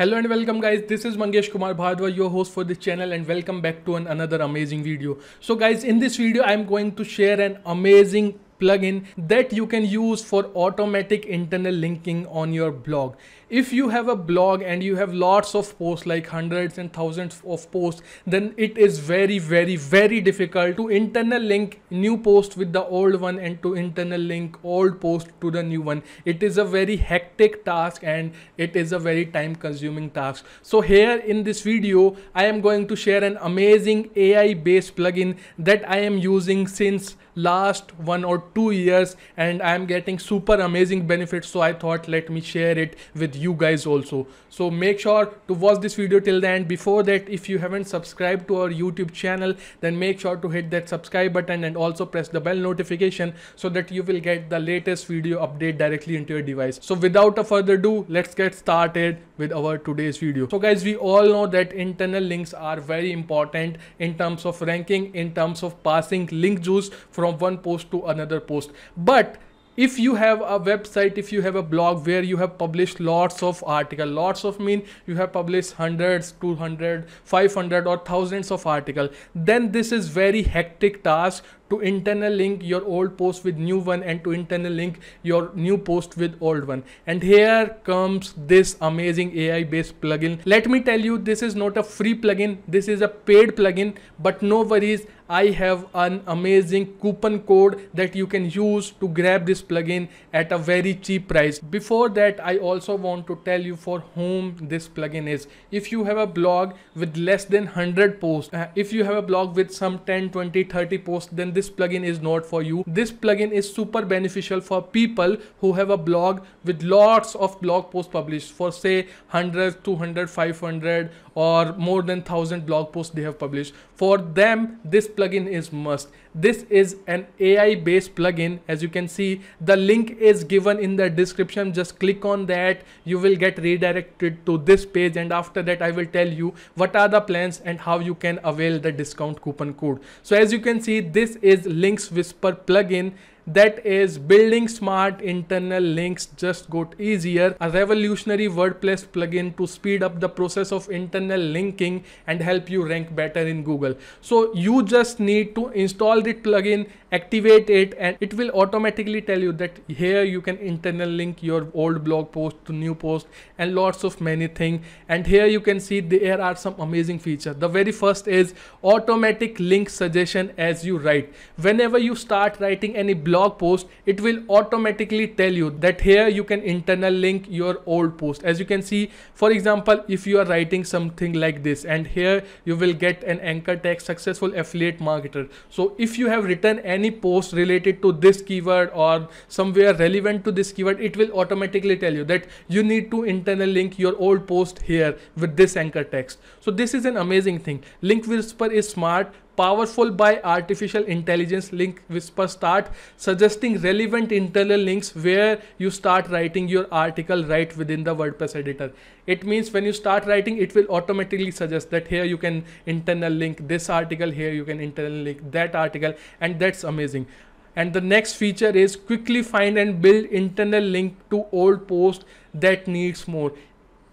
Hello and welcome guys this is Mangesh Kumar Bhadwa your host for this channel and welcome back to an another amazing video. So guys in this video I am going to share an amazing plugin that you can use for automatic internal linking on your blog if you have a blog and you have lots of posts like hundreds and thousands of posts then it is very very very difficult to internal link new post with the old one and to internal link old post to the new one it is a very hectic task and it is a very time consuming task so here in this video i am going to share an amazing ai based plugin that i am using since last one or two years and i am getting super amazing benefits so i thought let me share it with you you guys also so make sure to watch this video till the end before that if you haven't subscribed to our youtube channel then make sure to hit that subscribe button and also press the bell notification so that you will get the latest video update directly into your device so without a further ado let's get started with our today's video so guys we all know that internal links are very important in terms of ranking in terms of passing link juice from one post to another post but if you have a website if you have a blog where you have published lots of article lots of mean you have published hundreds 200 500 or thousands of article then this is very hectic task to internal link your old post with new one and to internal link your new post with old one and here comes this amazing AI based plugin let me tell you this is not a free plugin this is a paid plugin but no worries I have an amazing coupon code that you can use to grab this plugin at a very cheap price. Before that, I also want to tell you for whom this plugin is. If you have a blog with less than 100 posts, uh, if you have a blog with some 10, 20, 30 posts, then this this plugin is not for you. This plugin is super beneficial for people who have a blog with lots of blog posts published for say 100, 200, 500 or more than 1000 blog posts they have published. For them, this plugin is must. This is an AI based plugin. As you can see, the link is given in the description. Just click on that. You will get redirected to this page. And after that, I will tell you what are the plans and how you can avail the discount coupon code. So as you can see, this is is Links Whisper plugin that is building smart internal links just got easier. A revolutionary WordPress plugin to speed up the process of internal linking and help you rank better in Google. So you just need to install the plugin, activate it and it will automatically tell you that here you can internal link your old blog post to new post and lots of many things. And here you can see there are some amazing features. The very first is automatic link suggestion as you write. Whenever you start writing any blog blog post, it will automatically tell you that here you can internal link your old post. As you can see, for example, if you are writing something like this and here you will get an anchor tag successful affiliate marketer. So if you have written any post related to this keyword or somewhere relevant to this keyword, it will automatically tell you that you need to internal link your old post here with this anchor text. So this is an amazing thing. Link Whisper is smart powerful by artificial intelligence link whisper start suggesting relevant internal links where you start writing your article right within the WordPress editor. It means when you start writing, it will automatically suggest that here you can internal link this article, here you can internal link that article, and that's amazing and the next feature is quickly find and build internal link to old post that needs more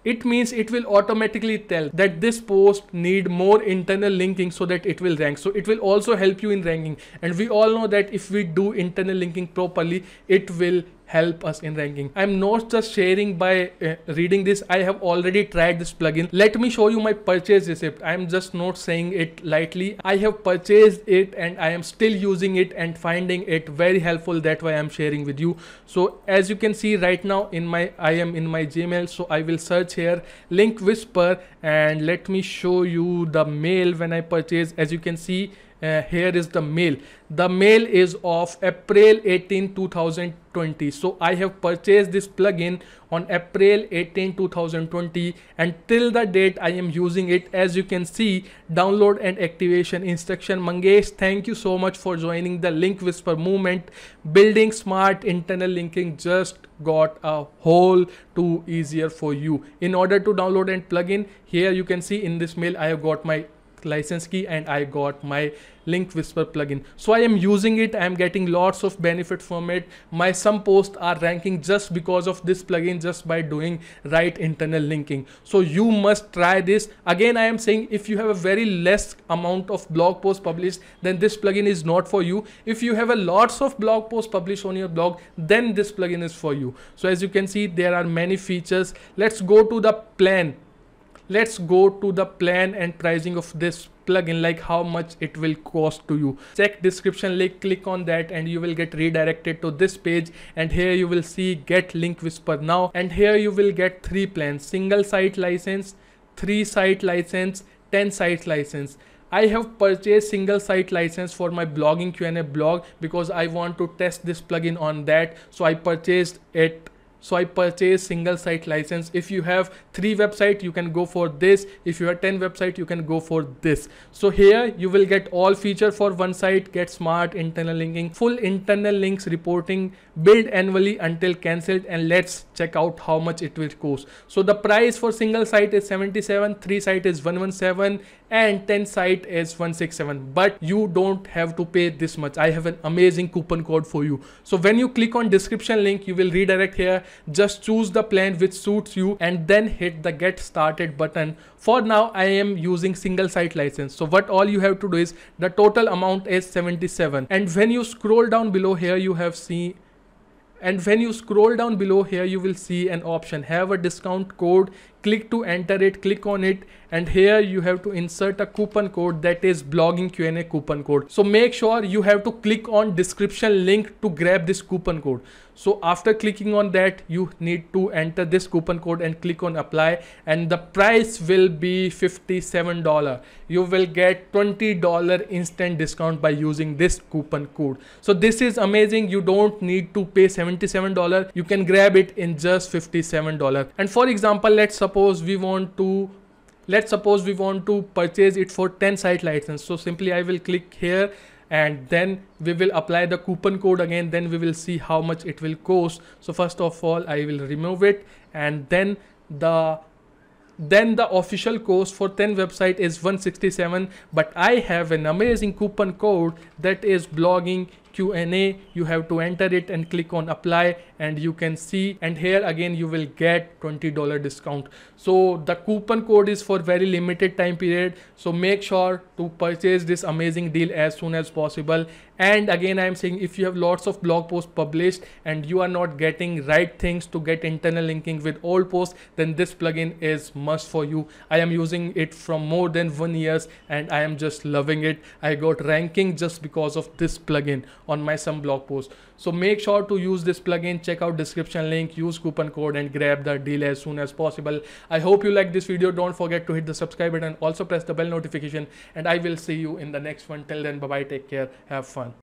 it means it will automatically tell that this post need more internal linking so that it will rank. So it will also help you in ranking. And we all know that if we do internal linking properly, it will help us in ranking. I'm not just sharing by uh, reading this. I have already tried this plugin. Let me show you my purchase receipt. I'm just not saying it lightly. I have purchased it and I am still using it and finding it very helpful. That's why I'm sharing with you. So as you can see right now in my, I am in my Gmail. So I will search here link whisper and let me show you the mail when I purchase. As you can see, uh, here is the mail the mail is of april 18 2020 so i have purchased this plugin on april 18 2020 and till the date i am using it as you can see download and activation instruction mangesh thank you so much for joining the link whisper movement building smart internal linking just got a whole too easier for you in order to download and plug in, here you can see in this mail i have got my license key and I got my link whisper plugin. So I am using it. I am getting lots of benefit from it. My some posts are ranking just because of this plugin, just by doing right internal linking. So you must try this. Again, I am saying if you have a very less amount of blog posts published, then this plugin is not for you. If you have a lots of blog posts published on your blog, then this plugin is for you. So as you can see, there are many features. Let's go to the plan let's go to the plan and pricing of this plugin like how much it will cost to you check description link click on that and you will get redirected to this page and here you will see get link whisper now and here you will get three plans single site license three site license 10 site license I have purchased single site license for my blogging Q&A blog because I want to test this plugin on that. So I purchased it swipe purchase single site license if you have three website you can go for this if you have 10 website you can go for this so here you will get all feature for one site get smart internal linking full internal links reporting build annually until cancelled and let's check out how much it will cost so the price for single site is 77 three site is 117 and 10 site is 167 but you don't have to pay this much i have an amazing coupon code for you so when you click on description link you will redirect here just choose the plan which suits you and then hit the get started button. For now, I am using single site license. So what all you have to do is the total amount is 77. And when you scroll down below here, you have seen and when you scroll down below here you will see an option have a discount code click to enter it click on it and here you have to insert a coupon code that is blogging Q&A coupon code so make sure you have to click on description link to grab this coupon code so after clicking on that, you need to enter this coupon code and click on apply and the price will be $57. You will get $20 instant discount by using this coupon code. So this is amazing. You don't need to pay $77. You can grab it in just $57. And for example, let's suppose we want to let's suppose we want to purchase it for 10 site license so simply i will click here and then we will apply the coupon code again then we will see how much it will cost so first of all i will remove it and then the then the official cost for 10 website is 167 but i have an amazing coupon code that is blogging Q&A you have to enter it and click on apply and you can see and here again you will get $20 discount so the coupon code is for very limited time period so make sure to purchase this amazing deal as soon as possible and again I am saying if you have lots of blog posts published and you are not getting right things to get internal linking with old posts then this plugin is must for you I am using it from more than one years and I am just loving it I got ranking just because of this plugin on my some blog post. So make sure to use this plugin, check out description link, use coupon code and grab the deal as soon as possible. I hope you like this video. Don't forget to hit the subscribe button. Also press the bell notification and I will see you in the next one. Till then, bye-bye. Take care. Have fun.